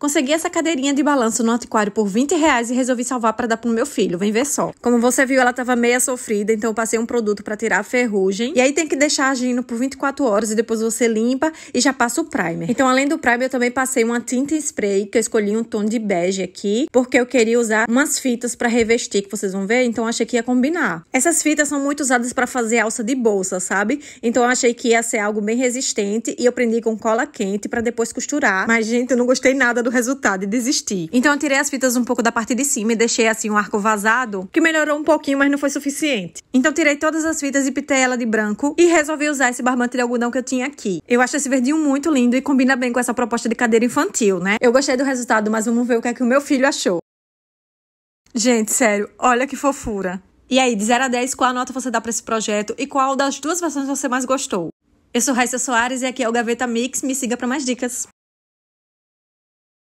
Consegui essa cadeirinha de balanço no antiquário por 20 reais e resolvi salvar para dar pro meu filho, vem ver só. Como você viu, ela tava meia sofrida, então eu passei um produto para tirar a ferrugem. E aí tem que deixar agindo por 24 horas e depois você limpa e já passa o primer. Então, além do primer, eu também passei uma tinta spray, que eu escolhi um tom de bege aqui, porque eu queria usar umas fitas para revestir, que vocês vão ver, então achei que ia combinar. Essas fitas são muito usadas para fazer alça de bolsa, sabe? Então eu achei que ia ser algo bem resistente e eu prendi com cola quente para depois costurar. Mas gente, eu não gostei nada do do resultado e desisti. Então eu tirei as fitas um pouco da parte de cima e deixei assim um arco vazado, que melhorou um pouquinho, mas não foi suficiente. Então tirei todas as fitas e pitei ela de branco e resolvi usar esse barbante de algodão que eu tinha aqui. Eu acho esse verdinho muito lindo e combina bem com essa proposta de cadeira infantil, né? Eu gostei do resultado, mas vamos ver o que é que o meu filho achou. Gente, sério, olha que fofura. E aí, de 0 a 10, qual a nota você dá para esse projeto e qual das duas versões você mais gostou? Eu sou Raíssa Soares e aqui é o Gaveta Mix. Me siga para mais dicas.